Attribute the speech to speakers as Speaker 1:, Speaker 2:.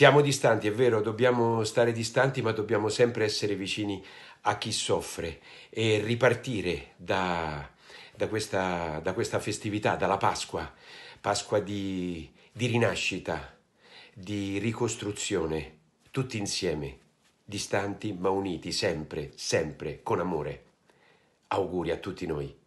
Speaker 1: Siamo distanti, è vero, dobbiamo stare distanti, ma dobbiamo sempre essere vicini a chi soffre e ripartire da, da, questa, da questa, festività, dalla Pasqua, Pasqua di, di rinascita, di ricostruzione, tutti insieme, distanti ma uniti sempre, sempre, con amore. Auguri a tutti noi.